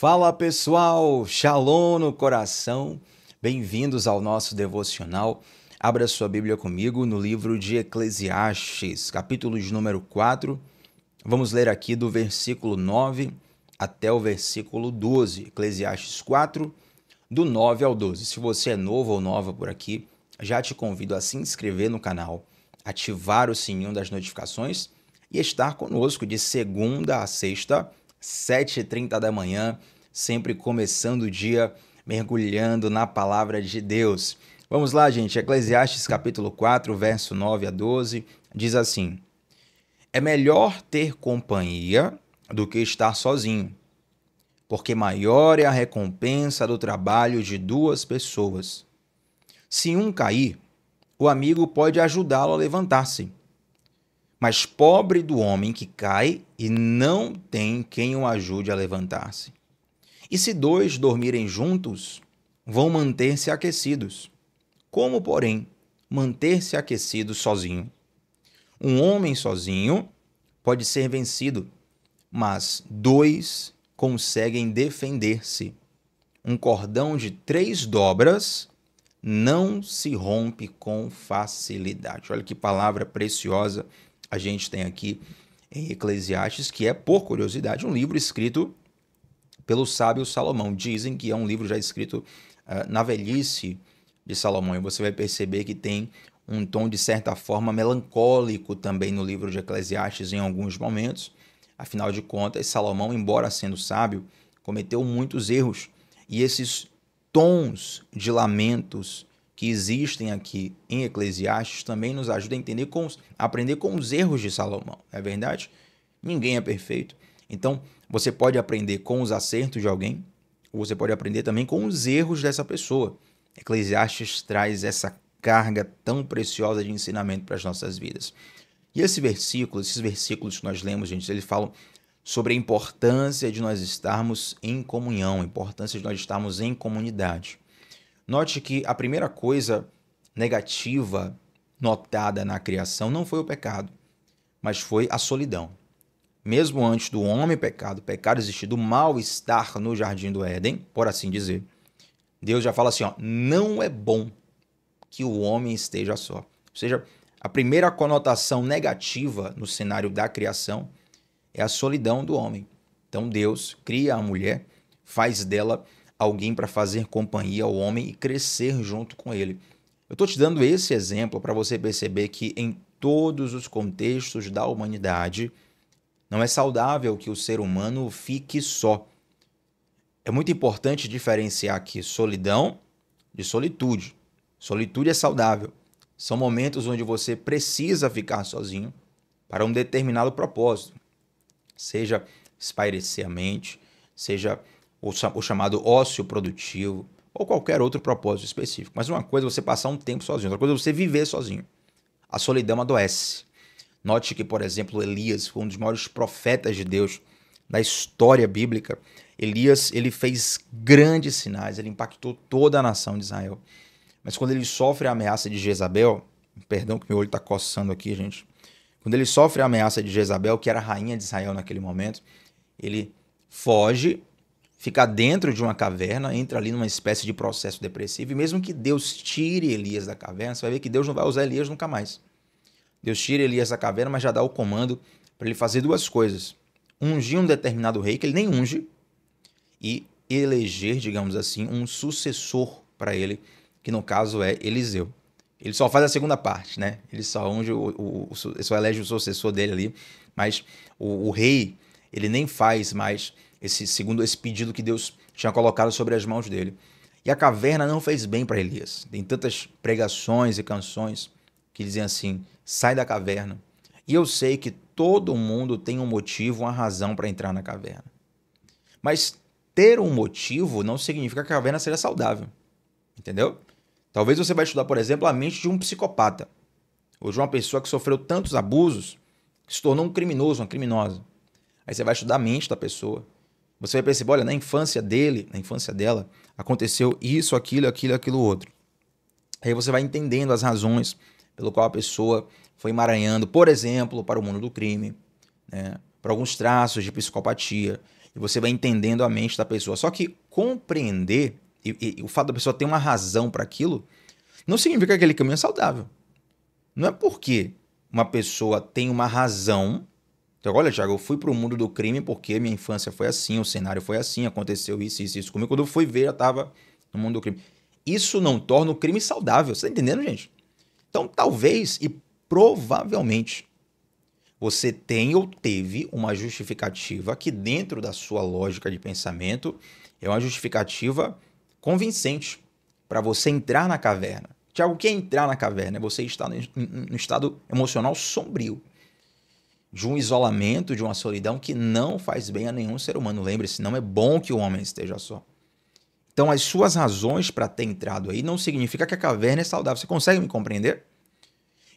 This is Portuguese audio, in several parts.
Fala pessoal, Shalom no coração. Bem-vindos ao nosso devocional. Abra sua Bíblia comigo no livro de Eclesiastes, capítulo de número 4. Vamos ler aqui do versículo 9 até o versículo 12. Eclesiastes 4, do 9 ao 12. Se você é novo ou nova por aqui, já te convido a se inscrever no canal, ativar o sininho das notificações e estar conosco de segunda a sexta 7h30 da manhã, sempre começando o dia mergulhando na palavra de Deus. Vamos lá, gente. Eclesiastes capítulo 4, verso 9 a 12, diz assim: É melhor ter companhia do que estar sozinho, porque maior é a recompensa do trabalho de duas pessoas. Se um cair, o amigo pode ajudá-lo a levantar-se. Mas pobre do homem que cai e não tem quem o ajude a levantar-se. E se dois dormirem juntos, vão manter-se aquecidos. Como, porém, manter-se aquecido sozinho? Um homem sozinho pode ser vencido, mas dois conseguem defender-se. Um cordão de três dobras não se rompe com facilidade. Olha que palavra preciosa a gente tem aqui em Eclesiastes, que é, por curiosidade, um livro escrito pelo sábio Salomão. Dizem que é um livro já escrito uh, na velhice de Salomão, e você vai perceber que tem um tom, de certa forma, melancólico também no livro de Eclesiastes em alguns momentos. Afinal de contas, Salomão, embora sendo sábio, cometeu muitos erros. E esses tons de lamentos que existem aqui em Eclesiastes também nos ajuda a entender com, a aprender com os erros de Salomão, é verdade? Ninguém é perfeito. Então, você pode aprender com os acertos de alguém, ou você pode aprender também com os erros dessa pessoa. Eclesiastes traz essa carga tão preciosa de ensinamento para as nossas vidas. E esse versículo, esses versículos que nós lemos, gente, eles falam sobre a importância de nós estarmos em comunhão, a importância de nós estarmos em comunidade. Note que a primeira coisa negativa notada na criação não foi o pecado, mas foi a solidão. Mesmo antes do homem pecado, pecado do mal-estar no jardim do Éden, por assim dizer, Deus já fala assim: ó, não é bom que o homem esteja só. Ou seja, a primeira conotação negativa no cenário da criação é a solidão do homem. Então Deus cria a mulher, faz dela alguém para fazer companhia ao homem e crescer junto com ele. Eu estou te dando esse exemplo para você perceber que em todos os contextos da humanidade não é saudável que o ser humano fique só. É muito importante diferenciar aqui solidão de solitude. Solitude é saudável. São momentos onde você precisa ficar sozinho para um determinado propósito, seja espairecer a mente, seja o chamado ócio produtivo, ou qualquer outro propósito específico. Mas uma coisa é você passar um tempo sozinho, outra coisa é você viver sozinho. A solidão adoece. Note que, por exemplo, Elias foi um dos maiores profetas de Deus da história bíblica. Elias ele fez grandes sinais, ele impactou toda a nação de Israel. Mas quando ele sofre a ameaça de Jezabel, perdão que meu olho está coçando aqui, gente. Quando ele sofre a ameaça de Jezabel, que era rainha de Israel naquele momento, ele foge ficar dentro de uma caverna, entra ali numa espécie de processo depressivo, e mesmo que Deus tire Elias da caverna, você vai ver que Deus não vai usar Elias nunca mais. Deus tira Elias da caverna, mas já dá o comando para ele fazer duas coisas: ungir um determinado rei, que ele nem unge, e eleger, digamos assim, um sucessor para ele, que no caso é Eliseu. Ele só faz a segunda parte, né? Ele só unge, o, o, o só elege o sucessor dele ali, mas o, o, rei ele nem faz mais esse segundo esse pedido que Deus tinha colocado sobre as mãos dele. E a caverna não fez bem para Elias. Tem tantas pregações e canções que dizem assim: sai da caverna. E eu sei que todo mundo tem um motivo, uma razão para entrar na caverna. Mas ter um motivo não significa que a caverna seja saudável. Entendeu? Talvez você vai estudar, por exemplo, a mente de um psicopata. Ou de uma pessoa que sofreu tantos abusos que se tornou um criminoso, uma criminosa. Aí você vai estudar a mente da pessoa. Você vai perceber, olha, na infância dele, na infância dela, aconteceu isso, aquilo, aquilo, aquilo outro. Aí você vai entendendo as razões pelo qual a pessoa foi emaranhando, por exemplo, para o mundo do crime, né? para alguns traços de psicopatia, e você vai entendendo a mente da pessoa. Só que compreender e, e, e o fato da pessoa ter uma razão para aquilo não significa que aquele caminho é saudável. Não é porque uma pessoa tem uma razão então, olha, Thiago, eu fui para o mundo do crime porque minha infância foi assim, o cenário foi assim, aconteceu isso, isso, isso comigo. Quando eu fui ver, eu estava no mundo do crime. Isso não torna o crime saudável. Você tá entendendo, gente? Então, talvez e provavelmente você tem ou teve uma justificativa que, dentro da sua lógica de pensamento, é uma justificativa convincente para você entrar na caverna. Tiago, o que é entrar na caverna? É você estar no estado emocional sombrio de um isolamento, de uma solidão que não faz bem a nenhum ser humano. Lembre-se, não é bom que o homem esteja só. Então, as suas razões para ter entrado aí não significa que a caverna é saudável. Você consegue me compreender?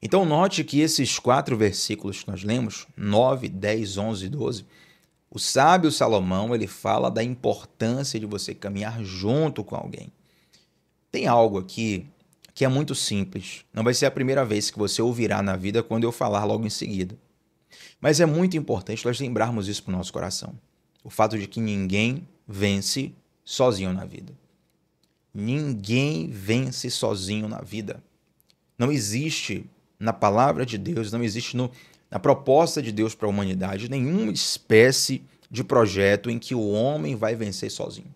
Então, note que esses quatro versículos que nós lemos, 9, 10, 11 e 12, o sábio Salomão ele fala da importância de você caminhar junto com alguém. Tem algo aqui que é muito simples. Não vai ser a primeira vez que você ouvirá na vida quando eu falar logo em seguida. Mas é muito importante nós lembrarmos isso para o nosso coração. O fato de que ninguém vence sozinho na vida. Ninguém vence sozinho na vida. Não existe na palavra de Deus, não existe no, na proposta de Deus para a humanidade nenhuma espécie de projeto em que o homem vai vencer sozinho.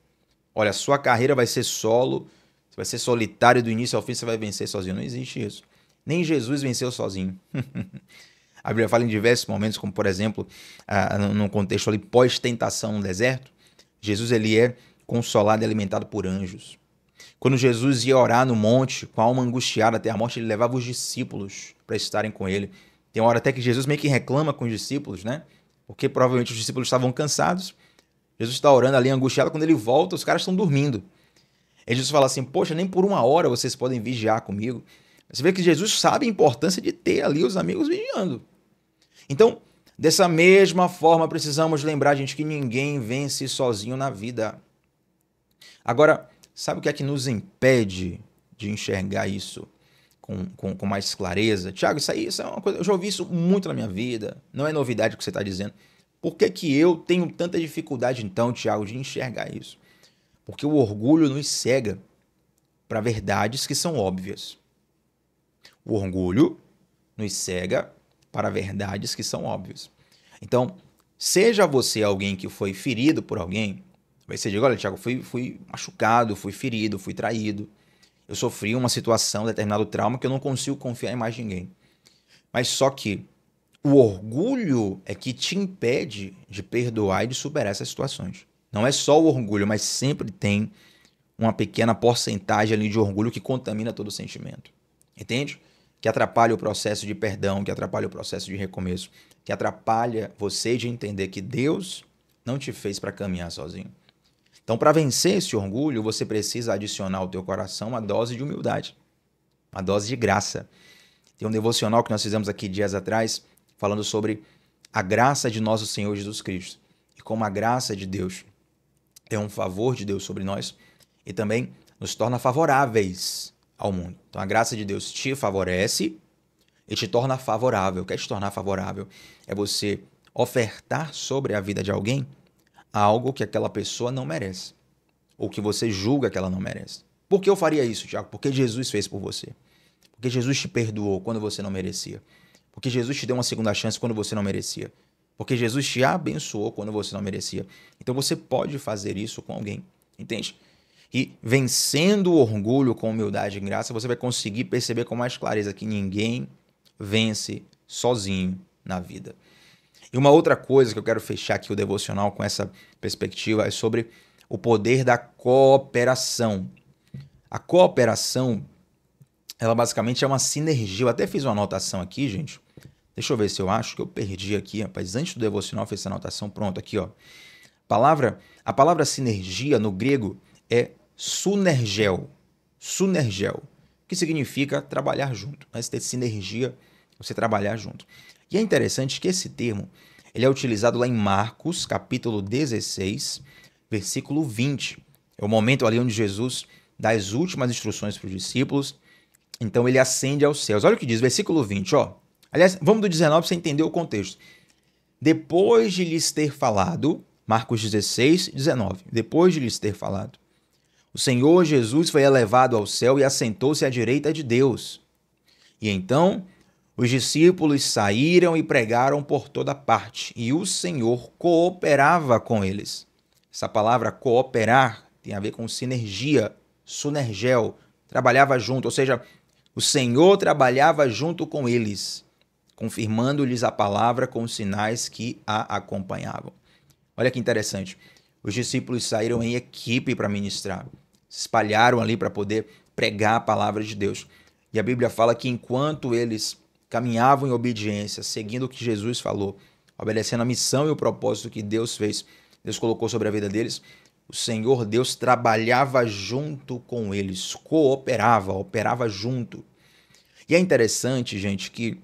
Olha, sua carreira vai ser solo, você vai ser solitário do início ao fim, você vai vencer sozinho. Não existe isso. Nem Jesus venceu sozinho. A Bíblia fala em diversos momentos, como por exemplo, ah, no contexto ali pós-tentação no deserto, Jesus ele é consolado e alimentado por anjos. Quando Jesus ia orar no monte, com a alma angustiada até a morte, ele levava os discípulos para estarem com ele. Tem uma hora até que Jesus meio que reclama com os discípulos, né? Porque provavelmente os discípulos estavam cansados. Jesus está orando ali angustiado, quando ele volta, os caras estão dormindo. E Jesus fala assim: Poxa, nem por uma hora vocês podem vigiar comigo. Você vê que Jesus sabe a importância de ter ali os amigos vigiando. Então, dessa mesma forma, precisamos lembrar, gente, que ninguém vence sozinho na vida. Agora, sabe o que é que nos impede de enxergar isso com, com, com mais clareza? Tiago, isso aí isso é uma coisa. Eu já ouvi isso muito na minha vida. Não é novidade o que você está dizendo. Por que, que eu tenho tanta dificuldade, então, Tiago, de enxergar isso? Porque o orgulho nos cega para verdades que são óbvias. O orgulho nos cega para verdades que são óbvias. Então, seja você alguém que foi ferido por alguém, vai você diga, olha, Tiago, fui, fui machucado, fui ferido, fui traído, eu sofri uma situação, determinado trauma que eu não consigo confiar em mais ninguém. Mas só que o orgulho é que te impede de perdoar e de superar essas situações. Não é só o orgulho, mas sempre tem uma pequena porcentagem ali de orgulho que contamina todo o sentimento. Entende? que atrapalha o processo de perdão, que atrapalha o processo de recomeço, que atrapalha você de entender que Deus não te fez para caminhar sozinho. Então, para vencer esse orgulho, você precisa adicionar ao teu coração uma dose de humildade, uma dose de graça. Tem um devocional que nós fizemos aqui dias atrás, falando sobre a graça de nosso Senhor Jesus Cristo e como a graça de Deus é um favor de Deus sobre nós e também nos torna favoráveis ao mundo. Então a graça de Deus te favorece e te torna favorável. Quer é te tornar favorável? É você ofertar sobre a vida de alguém algo que aquela pessoa não merece. Ou que você julga que ela não merece. Por que eu faria isso, Tiago? Porque Jesus fez por você. Porque Jesus te perdoou quando você não merecia. Porque Jesus te deu uma segunda chance quando você não merecia. Porque Jesus te abençoou quando você não merecia. Então você pode fazer isso com alguém. Entende? E vencendo o orgulho com humildade e graça, você vai conseguir perceber com mais clareza que ninguém vence sozinho na vida. E uma outra coisa que eu quero fechar aqui o devocional com essa perspectiva é sobre o poder da cooperação. A cooperação, ela basicamente é uma sinergia. Eu até fiz uma anotação aqui, gente. Deixa eu ver se eu acho que eu perdi aqui, rapaz. Antes do devocional eu fiz essa anotação. Pronto, aqui, ó. Palavra, a palavra sinergia no grego é Sunergel. Sunergel, que significa trabalhar junto, mas né? ter sinergia, você trabalhar junto. E é interessante que esse termo ele é utilizado lá em Marcos, capítulo 16, versículo 20. É o momento ali onde Jesus dá as últimas instruções para os discípulos. Então ele ascende aos céus. Olha o que diz, versículo 20, ó. Aliás, vamos do 19 para você entender o contexto. Depois de lhes ter falado, Marcos 16, 19. Depois de lhes ter falado, o Senhor Jesus foi elevado ao céu e assentou-se à direita de Deus. E então os discípulos saíram e pregaram por toda parte, e o Senhor cooperava com eles. Essa palavra cooperar tem a ver com sinergia, sunergel, trabalhava junto, ou seja, o Senhor trabalhava junto com eles, confirmando-lhes a palavra com os sinais que a acompanhavam. Olha que interessante. Os discípulos saíram em equipe para ministrar se espalharam ali para poder pregar a palavra de Deus. E a Bíblia fala que enquanto eles caminhavam em obediência, seguindo o que Jesus falou, obedecendo a missão e o propósito que Deus fez, Deus colocou sobre a vida deles, o Senhor Deus trabalhava junto com eles, cooperava, operava junto. E é interessante, gente, que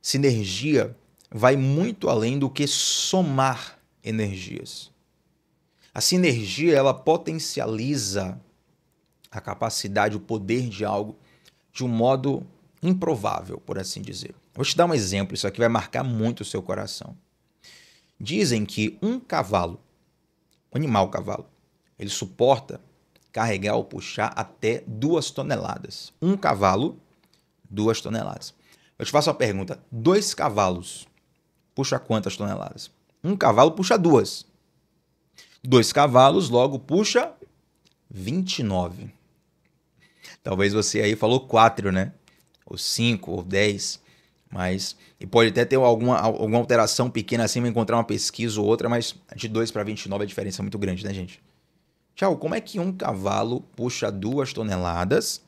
sinergia vai muito além do que somar energias. A sinergia ela potencializa a capacidade, o poder de algo de um modo improvável, por assim dizer. Vou te dar um exemplo, isso aqui vai marcar muito o seu coração. Dizem que um cavalo, um animal cavalo, ele suporta carregar ou puxar até duas toneladas. Um cavalo, duas toneladas. Eu te faço uma pergunta: dois cavalos puxa quantas toneladas? Um cavalo puxa duas. Dois cavalos, logo puxa 29. Talvez você aí falou 4, né? Ou 5, ou 10. Mas. E pode até ter alguma, alguma alteração pequena assim, encontrar uma pesquisa ou outra, mas de 2 para 29 a diferença é muito grande, né, gente? Tchau, como é que um cavalo puxa duas toneladas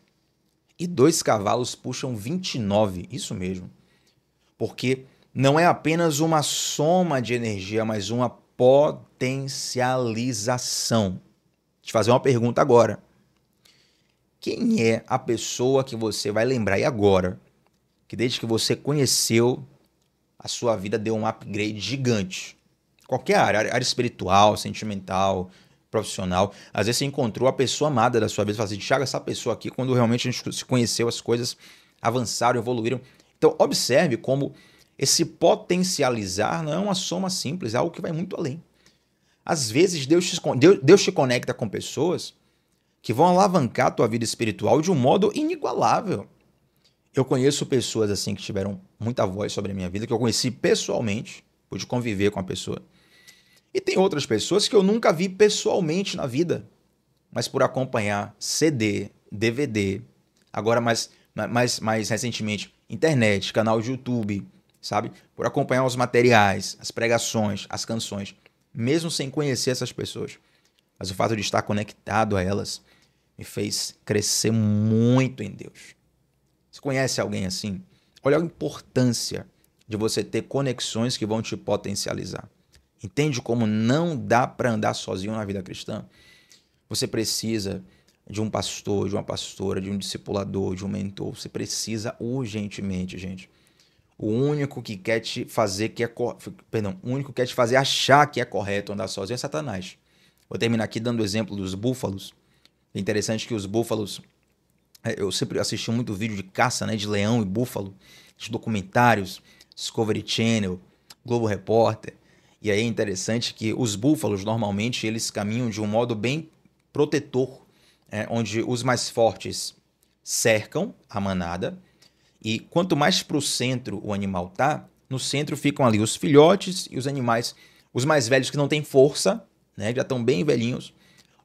e dois cavalos puxam 29? Isso mesmo. Porque não é apenas uma soma de energia, mas uma potencialização. Vou te fazer uma pergunta agora. Quem é a pessoa que você vai lembrar e agora? Que desde que você conheceu, a sua vida deu um upgrade gigante. Qualquer área, área espiritual, sentimental, profissional. Às vezes você encontrou a pessoa amada da sua vida e fala assim: essa pessoa aqui, quando realmente a gente se conheceu, as coisas avançaram, evoluíram. Então, observe como esse potencializar não é uma soma simples, é algo que vai muito além. Às vezes Deus te, Deus te conecta com pessoas que vão alavancar a tua vida espiritual de um modo inigualável. Eu conheço pessoas assim que tiveram muita voz sobre a minha vida, que eu conheci pessoalmente, pude conviver com a pessoa. E tem outras pessoas que eu nunca vi pessoalmente na vida, mas por acompanhar CD, DVD, agora mais, mais, mais recentemente, internet, canal de YouTube, sabe? Por acompanhar os materiais, as pregações, as canções, mesmo sem conhecer essas pessoas. Mas o fato de estar conectado a elas me fez crescer muito em Deus. Você conhece alguém assim? Olha a importância de você ter conexões que vão te potencializar. Entende como não dá para andar sozinho na vida cristã? Você precisa de um pastor, de uma pastora, de um discipulador, de um mentor. Você precisa urgentemente, gente. O único que quer te fazer que é cor- perdão, o único que quer te fazer achar que é correto andar sozinho é Satanás. Vou terminar aqui dando o exemplo dos búfalos. Interessante que os búfalos. É, eu sempre assisti muito vídeo de caça, né? De leão e búfalo. Os documentários, Discovery Channel, Globo Repórter. E aí é interessante que os búfalos, normalmente, eles caminham de um modo bem protetor, é, onde os mais fortes cercam a manada. E quanto mais para o centro o animal tá, no centro ficam ali os filhotes e os animais, os mais velhos que não têm força, né, já estão bem velhinhos,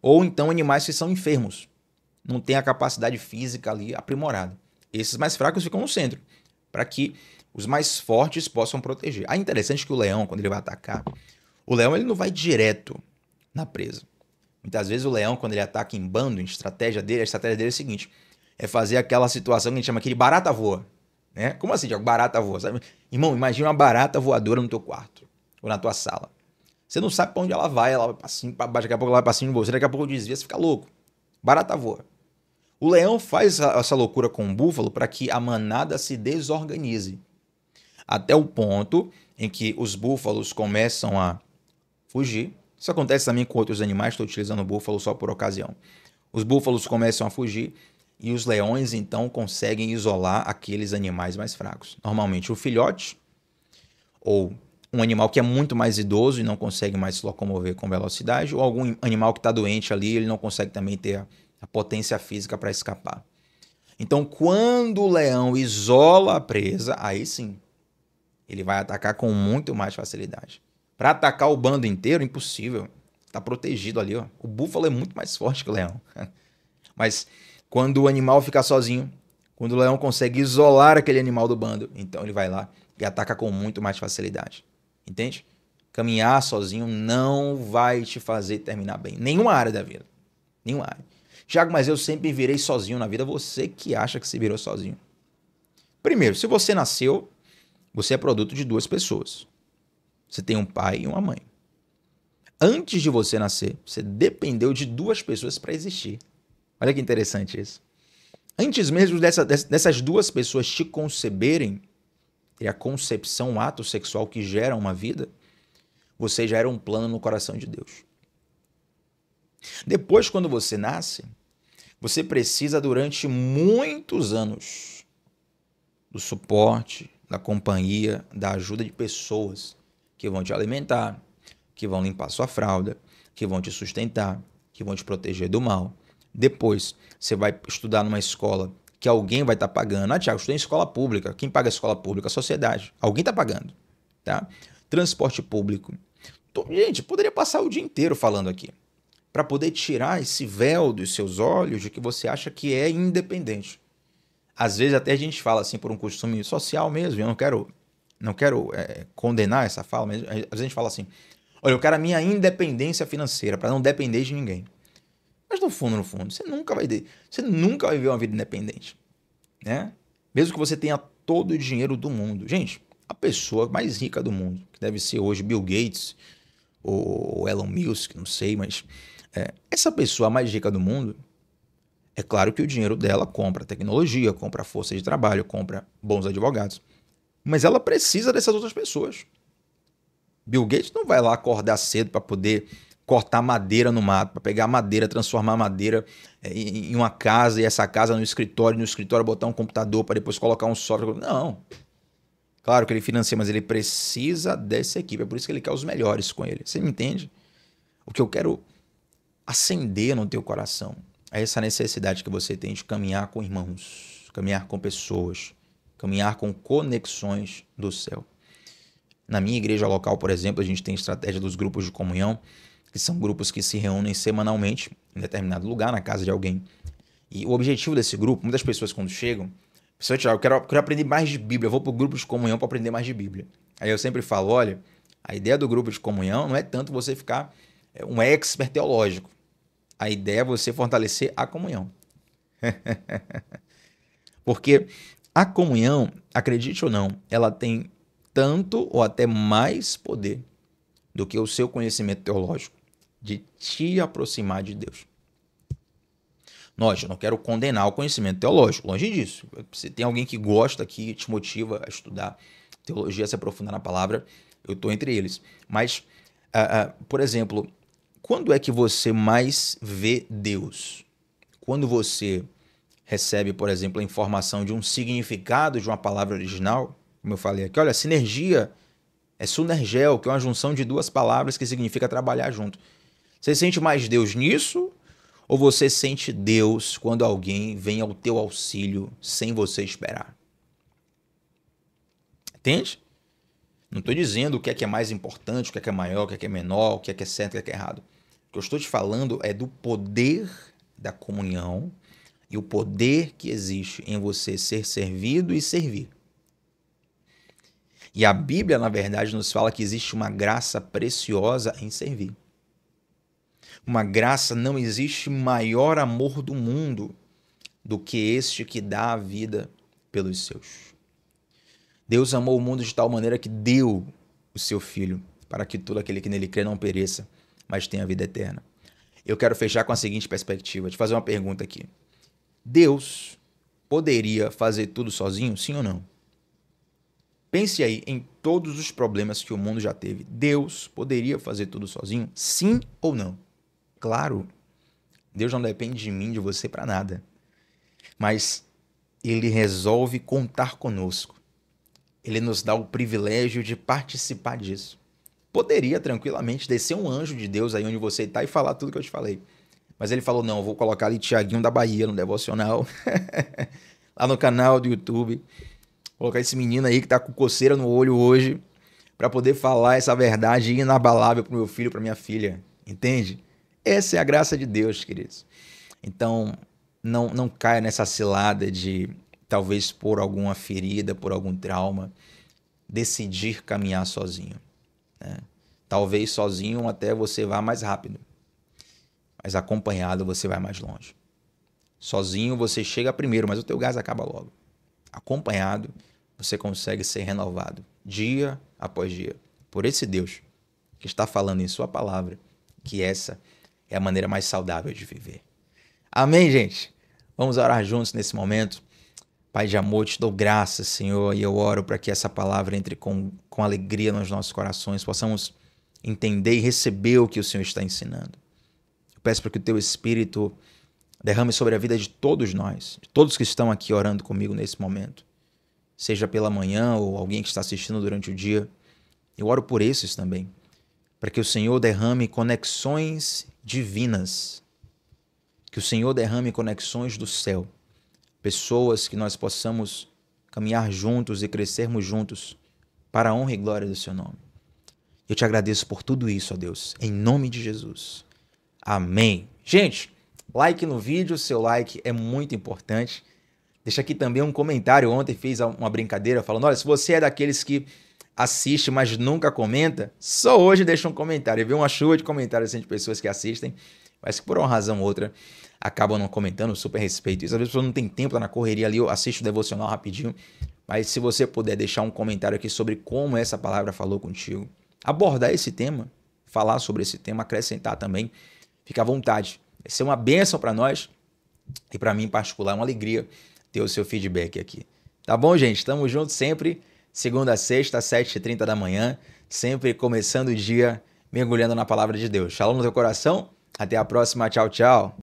ou então animais que são enfermos, não têm a capacidade física ali aprimorada. Esses mais fracos ficam no centro, para que os mais fortes possam proteger. Ah, é interessante que o leão, quando ele vai atacar, o leão ele não vai direto na presa. Muitas vezes o leão, quando ele ataca em bando, em estratégia dele, a estratégia dele é a seguinte: é fazer aquela situação que a gente chama aquele de barata voa. Né? Como assim, Diogo? Barata voa, sabe? Irmão, imagina uma barata voadora no teu quarto ou na tua sala. Você não sabe para onde ela vai, ela vai pra cima, baixo, daqui a pouco ela vai pra cima de você, daqui a pouco desvia, você fica louco. Barata voa. O leão faz essa loucura com o búfalo para que a manada se desorganize. Até o ponto em que os búfalos começam a fugir. Isso acontece também com outros animais, estou utilizando o búfalo só por ocasião. Os búfalos começam a fugir e os leões então conseguem isolar aqueles animais mais fracos. Normalmente o filhote ou um animal que é muito mais idoso e não consegue mais se locomover com velocidade, ou algum animal que está doente ali, ele não consegue também ter a, a potência física para escapar. Então, quando o leão isola a presa, aí sim, ele vai atacar com muito mais facilidade. Para atacar o bando inteiro, impossível. Está protegido ali, ó. O búfalo é muito mais forte que o leão. Mas quando o animal fica sozinho, quando o leão consegue isolar aquele animal do bando, então ele vai lá e ataca com muito mais facilidade. Entende? Caminhar sozinho não vai te fazer terminar bem. Nenhuma área da vida. Nenhuma área. Tiago, mas eu sempre virei sozinho na vida. Você que acha que se virou sozinho. Primeiro, se você nasceu, você é produto de duas pessoas. Você tem um pai e uma mãe. Antes de você nascer, você dependeu de duas pessoas para existir. Olha que interessante isso. Antes mesmo dessa, dessas duas pessoas te conceberem, e a concepção, o ato sexual que gera uma vida, você já era um plano no coração de Deus. Depois, quando você nasce, você precisa durante muitos anos do suporte, da companhia, da ajuda de pessoas que vão te alimentar, que vão limpar sua fralda, que vão te sustentar, que vão te proteger do mal. Depois, você vai estudar numa escola que alguém vai estar tá pagando. Ah, Tiago, estudei em escola pública. Quem paga a escola pública? A sociedade. Alguém está pagando. Tá? Transporte público. Tô, gente, poderia passar o dia inteiro falando aqui. Para poder tirar esse véu dos seus olhos de que você acha que é independente. Às vezes até a gente fala assim por um costume social mesmo, eu não quero, não quero é, condenar essa fala, mas às vezes a gente fala assim: olha, eu quero a minha independência financeira, para não depender de ninguém no fundo, no fundo, você nunca vai ter, você nunca vai viver uma vida independente, né? Mesmo que você tenha todo o dinheiro do mundo. Gente, a pessoa mais rica do mundo, que deve ser hoje Bill Gates ou Elon Musk, não sei, mas é, essa pessoa mais rica do mundo, é claro que o dinheiro dela compra tecnologia, compra força de trabalho, compra bons advogados. Mas ela precisa dessas outras pessoas. Bill Gates não vai lá acordar cedo para poder cortar madeira no mato, para pegar madeira, transformar madeira é, em uma casa e essa casa no escritório, no escritório botar um computador para depois colocar um software. Não. Claro que ele financia, mas ele precisa dessa equipe. É por isso que ele quer os melhores com ele. Você me entende? O que eu quero acender no teu coração é essa necessidade que você tem de caminhar com irmãos, caminhar com pessoas, caminhar com conexões do céu. Na minha igreja local, por exemplo, a gente tem estratégia dos grupos de comunhão que são grupos que se reúnem semanalmente em determinado lugar, na casa de alguém. E o objetivo desse grupo, muitas pessoas quando chegam, pessoal, eu quero, quero aprender mais de Bíblia, eu vou para o grupo de comunhão para aprender mais de Bíblia. Aí eu sempre falo, olha, a ideia do grupo de comunhão não é tanto você ficar é, um expert teológico. A ideia é você fortalecer a comunhão. Porque a comunhão, acredite ou não, ela tem tanto ou até mais poder do que o seu conhecimento teológico de te aproximar de Deus. Nós, eu não quero condenar o conhecimento teológico, longe disso. Se tem alguém que gosta, que te motiva a estudar teologia, a se aprofundar na palavra, eu estou entre eles. Mas, uh, uh, por exemplo, quando é que você mais vê Deus? Quando você recebe, por exemplo, a informação de um significado de uma palavra original, como eu falei aqui, olha, sinergia é sunergel, que é uma junção de duas palavras que significa trabalhar junto. Você sente mais Deus nisso? Ou você sente Deus quando alguém vem ao teu auxílio sem você esperar? Entende? Não estou dizendo o que é que é mais importante, o que é que é maior, o que é que é menor, o que é que é certo, o que é que é errado. O que eu estou te falando é do poder da comunhão e o poder que existe em você ser servido e servir. E a Bíblia, na verdade, nos fala que existe uma graça preciosa em servir uma graça, não existe maior amor do mundo do que este que dá a vida pelos seus. Deus amou o mundo de tal maneira que deu o seu filho para que todo aquele que nele crê não pereça, mas tenha a vida eterna. Eu quero fechar com a seguinte perspectiva, te fazer uma pergunta aqui. Deus poderia fazer tudo sozinho, sim ou não? Pense aí em todos os problemas que o mundo já teve. Deus poderia fazer tudo sozinho, sim ou não? claro, Deus não depende de mim, de você para nada. Mas ele resolve contar conosco. Ele nos dá o privilégio de participar disso. Poderia tranquilamente descer um anjo de Deus aí onde você está e falar tudo que eu te falei. Mas ele falou: não, vou colocar ali Tiaguinho da Bahia no devocional, lá no canal do YouTube. Vou colocar esse menino aí que está com coceira no olho hoje, para poder falar essa verdade inabalável pro meu filho, pra minha filha. Entende? Essa é a graça de Deus, queridos. Então, não, não caia nessa cilada de talvez por alguma ferida, por algum trauma, decidir caminhar sozinho. Né? Talvez sozinho até você vá mais rápido, mas acompanhado você vai mais longe. Sozinho você chega primeiro, mas o teu gás acaba logo. Acompanhado você consegue ser renovado dia após dia por esse Deus que está falando em sua palavra que essa é é a maneira mais saudável de viver. Amém, gente? Vamos orar juntos nesse momento. Pai de amor, te dou graças, Senhor, e eu oro para que essa palavra entre com, com alegria nos nossos corações, possamos entender e receber o que o Senhor está ensinando. Eu peço para que o teu Espírito derrame sobre a vida de todos nós, de todos que estão aqui orando comigo nesse momento, seja pela manhã ou alguém que está assistindo durante o dia. Eu oro por esses também, para que o Senhor derrame conexões divinas. Que o Senhor derrame conexões do céu, pessoas que nós possamos caminhar juntos e crescermos juntos para a honra e glória do seu nome. Eu te agradeço por tudo isso, ó Deus, em nome de Jesus. Amém. Gente, like no vídeo, seu like é muito importante. Deixa aqui também um comentário. Ontem fez uma brincadeira falando: olha, se você é daqueles que assiste, mas nunca comenta, só hoje deixa um comentário. Eu vi uma chuva de comentários assim, de pessoas que assistem, mas que por uma razão ou outra acabam não comentando, super respeito isso. Às vezes a pessoa não tem tempo, tá na correria ali, eu assisto o devocional rapidinho. Mas se você puder deixar um comentário aqui sobre como essa palavra falou contigo, abordar esse tema, falar sobre esse tema, acrescentar também, fica à vontade. Vai ser é uma bênção para nós e para mim em particular, é uma alegria ter o seu feedback aqui. Tá bom, gente? Tamo junto sempre segunda a sexta, às 7h30 da manhã, sempre começando o dia mergulhando na palavra de Deus. Shalom no teu coração, até a próxima, tchau, tchau.